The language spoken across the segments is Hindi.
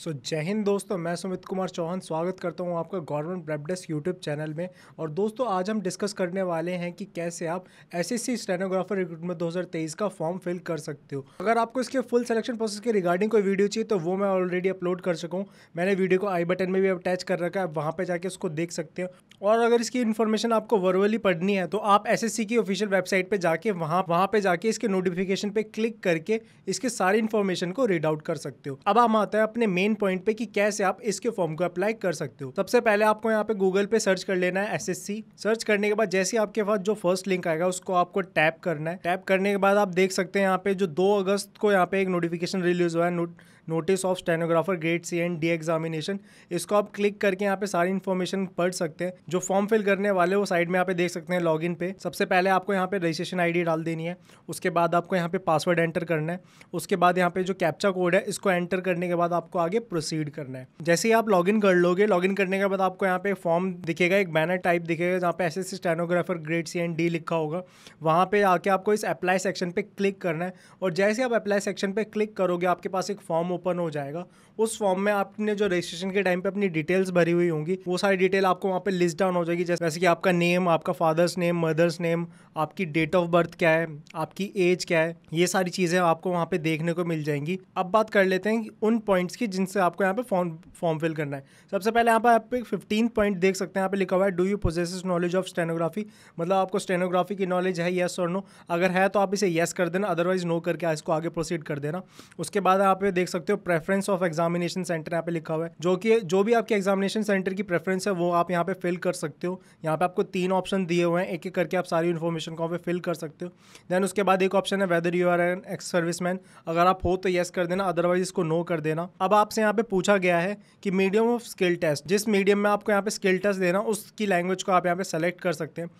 सो so, जय हिंद दोस्तों मैं सुमित कुमार चौहान स्वागत करता हूं आपका गवर्नमेंट वेबडेस्क यूट्यूब चैनल में और दोस्तों आज हम डिस्कस करने वाले हैं कि कैसे आप एसएससी स्टेनोग्राफर रिक्रूटमेंट 2023 का फॉर्म फिल कर सकते हो अगर आपको इसके फुल सिलेक्शन प्रोसेस के रिगार्डिंग कोई वीडियो चाहिए तो वो मैं ऑलरेडी अपलोड कर सकूँ मैंने वीडियो को आई बटन में भी अटैच कर रखा है वहाँ पर जाकर उसको देख सकते हो और अगर इसकी इन्फॉर्मेशन आपको वर्वली पढ़नी है तो आप एस की ऑफिशियल वेबसाइट पर जाके वहाँ वहाँ पर जाके इसके नोटिफिकेशन पर क्लिक करके इसके सारी इन्फॉर्मेशन को रीड आउट कर सकते हो अब हम आते हैं अपने मेन मेन पॉइंट पे कि कैसे आप इसके फॉर्म को अप्लाई कर सकते हो सबसे पहले आपको यहाँ पे गूगल पे सर्च कर लेना है एस सर्च करने के बाद जैसे आपके पास जो फर्स्ट लिंक आएगा उसको आपको टैप करना है टैप करने के बाद आप देख सकते हैं यहाँ पे जो दो अगस्त को यहाँ पे एक नोटिफिकेशन रिलीज हुआ है note notice of stenographer grade C and D examination इसको आप क्लिक करके यहाँ पे सारी इन्फॉर्मेशन पढ़ सकते हैं जो फॉर्म फिल करने वाले वो साइड में यहाँ पे देख सकते हैं लॉगिन पे सबसे पहले आपको यहाँ पे रजिस्ट्रेशन आईडी डाल देनी है उसके बाद आपको यहाँ पे पासवर्ड एंटर करना है उसके बाद यहाँ पे जो कैप्चा कोड है इसको एंटर करने के बाद आपको आगे आगे प्रोसीड करना है जैसे ही आप लॉग इन कर लोगे लॉग इन करने के बाद आपको यहाँ पे फॉर्म दिखेगा एक बैनर टाइप दिखेगा जहाँ पे S stenographer grade C and D लिखा होगा वहाँ पे आके आपको इस अप्लाई सेक्शन पे क्लिक करना है और जैसे आप अप्लाई सेक्शन पे क्लिक करोगे आपके पास एक फॉर्म ओपन हो जाएगा उस फॉर्म में आपने जो रजिस्ट्रेशन के टाइम पे अपनी डिटेल्स भरी हुई होंगी वो सारी डिटेल आपको वहाँ पे लिस्ट डाउन हो जाएगी जैसे कि आपका नेम आपका फादर्स नेम मदर्स नेम आपकी डेट ऑफ बर्थ क्या है आपकी एज क्या है ये सारी चीज़ें आपको वहाँ पे देखने को मिल जाएंगी अब बात कर लेते हैं उन पॉइंट्स की जिनसे आपको यहाँ पे फॉर्म फॉर्म फिल करना है सबसे पहले यहाँ पर आप एक फिफ्टीन पॉइंट देख सकते हैं यहाँ पे लिखा हुआ है do you possess knowledge of stenography मतलब आपको स्टेनोग्राफी की नॉलेज है येस और नो अगर है तो आप इसे येस कर देना अदरवाइज नो करके इसको आगे प्रोसीड कर देना उसके बाद यहाँ पे देख सकते हो preference of exam examination centre यहाँ पे लिखा हुआ है जो कि जो भी आपके एग्जामिनेशन सेंटर की प्रेफरेंस है वो आप यहाँ पे फिल कर सकते हो यहाँ पे आपको तीन ऑप्शन दिए हुए हैं एक एक करके आप सारी इन्फॉर्मेशन को पे फिल कर सकते हो देन उसके बाद एक ऑप्शन है whether you are an ex service man अगर आप हो तो येस कर देना अदरवाइज इसको नो कर देना अब आपसे यहाँ पे पूछा गया है कि मीडियम ऑफ स्किल टेस्ट जिस मीडियम में आपको यहाँ पे स्किल टेस्ट देना उसकी लैंग्वेज को आप यहाँ पे सेलेक्ट कर सकते हैं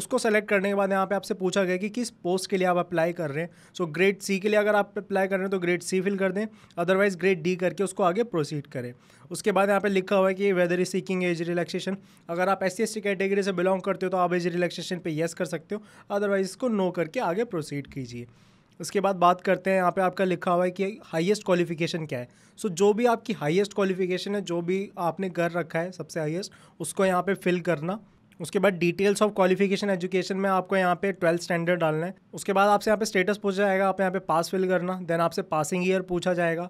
उसको सेलेक्ट करने के बाद यहाँ पे आपसे पूछा गया कि किस पोस्ट के लिए आप अप्लाई कर रहे हैं सो ग्रेड सी के लिए अगर आप अप्लाई कर रहे हैं तो ग्रेड सी फिल कर दें अदरवाइज ग्रेड डी करके उसको आगे प्रोसीड करें उसके बाद यहाँ पे लिखा हुआ है कि whether is seeking age relaxation अगर आप एस सी कैटेगरी से बिलोंग करते हो तो आप एज रिलैक्सेशन पर येस कर सकते हो अदरवाइज इसको नो करके आगे प्रोसीड कीजिए उसके बाद बात करते हैं यहाँ पे आपका लिखा हुआ है कि हाईएस्ट क्वालिफिकेशन क्या है सो so, जो भी आपकी हाईएस्ट क्वालिफिकेशन है जो भी आपने कर रखा है सबसे हाईएस्ट उसको यहाँ पे फिल करना उसके बाद डिटेल्स ऑफ क्वालिफिकेशन एजुकेशन में आपको यहाँ पे ट्वेल्थ स्टैंडर्ड डालना है उसके बाद आपसे यहाँ पे स्टेटस पूछा जाएगा आप यहाँ पे पास फिल करना देन आपसे पासिंग ईयर पूछा जाएगा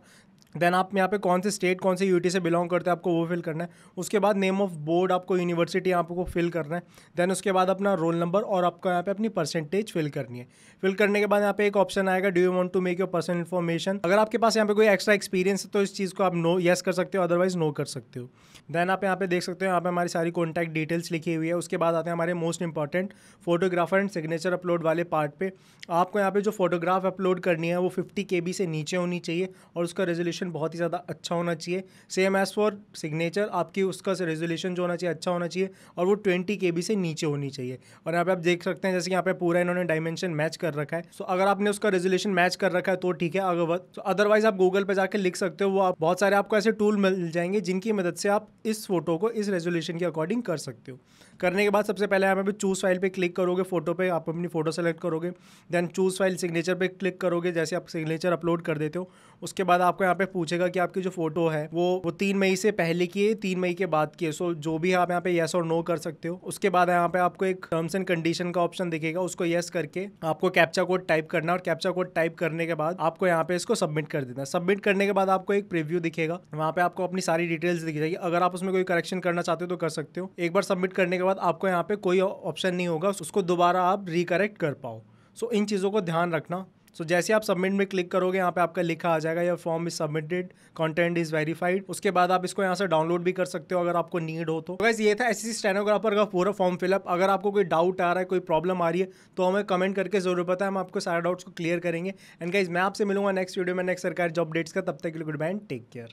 देन आप यहाँ पे कौन से स्टेट कौन से यूटी से बिलोंग करते हैं आपको वो फिल करना है उसके बाद नेम ऑफ बोर्ड आपको यूनिवर्सिटी आपको फिल करना है देन उसके बाद अपना रोल नंबर और आपको यहाँ पे अपनी परसेंटेज फिल करनी है फिल करने के बाद यहाँ पे एक ऑप्शन आएगा do you want to make your person information अगर आपके पास यहाँ पे कोई एक्स्ट्रा एक्सपीरियंस है तो इस चीज़ को आप नो येस कर सकते हो अदरवाइज नो कर सकते हो देन आप यहाँ पे देख सकते हो यहाँ पे हमारी सारी कॉन्टैक्ट डिटेल्स लिखी हुई है उसके बाद आते हैं हमारे most important photographer and signature upload वाले पार्ट पे आपको यहाँ पे जो फोटोग्राफ अपलोड करनी है वो फिफ्टी के से नीचे होनी चाहिए और उसका रेजोल्यूशन रेजोल्यूशन बहुत ही ज़्यादा अच्छा होना चाहिए सेम एज़ फॉर सिग्नेचर आपकी उसका रेजोल्यूशन जो होना चाहिए अच्छा होना चाहिए और वो ट्वेंटी के से नीचे होनी चाहिए और यहाँ पे आप देख सकते हैं जैसे यहाँ पे पूरा इन्होंने डायमेंशन मैच कर रखा है सो अगर आपने उसका रेजोल्यूशन मैच कर रखा है तो ठीक है अगर अदरवाइज आप गूगल पर जाकर लिख सकते हो वो आप बहुत सारे आपको ऐसे टूल मिल जाएंगे जिनकी मदद से आप इस फोटो को इस रेजोल्यूशन के अकॉर्डिंग कर सकते हो करने के बाद सबसे पहले यहाँ पे चूज़ फाइल पर क्लिक करोगे फोटो पर आप अपनी फोटो सेलेक्ट करोगे देन चूज़ फाइल सिग्नेचर पर क्लिक करोगे जैसे आप सिग्नेचर अपलोड कर देते हो उसके बाद आपको यहाँ पे पूछेगा कि आपकी जो फोटो है वो वो तीन मई से पहले की है तीन मई के बाद की है सो जो भी आप यहाँ पे येस और नो कर सकते हो उसके बाद यहाँ पे आपको एक टर्म्स एंड कंडीशन का ऑप्शन दिखेगा उसको येस करके आपको कैप्चा कोड टाइप करना और कैप्चा कोड टाइप करने के बाद आपको यहाँ पे इसको सबमिट कर देना सबमिट करने के बाद आपको एक प्रिव्यू दिखेगा वहाँ पे आपको अपनी सारी डिटेल्स दिख जाएगी अगर आप उसमें कोई करेक्शन करना चाहते हो तो कर सकते हो एक बार सबमिट करने के बाद आपको यहाँ पे कोई ऑप्शन नहीं होगा उसको दोबारा आप रिकरेक्ट कर पाओ सो इन चीज़ों को ध्यान रखना सो so, जैसे आप सबमिट में क्लिक करोगे यहाँ पे आपका लिखा आ जाएगा या form is submitted content is verified उसके बाद आप इसको यहाँ से डाउनलोड भी कर सकते हो अगर आपको नीड हो तो वैसे ये था एस स्टेनोग्राफर का पूरा फॉर्म फिलअप अगर आपको कोई डाउट आ रहा है कोई प्रॉब्लम आ रही है तो हमें कमेंट करके जरूर है हम आपको सारे डाउट्स को क्लियर करेंगे एंड गाइज मैं आपसे मिलूंगा नेक्स्ट वीडियो में नेक्स्ट सरकारी जॉब अपडेट्स का तब तक के लिए गुड बाय टेक केयर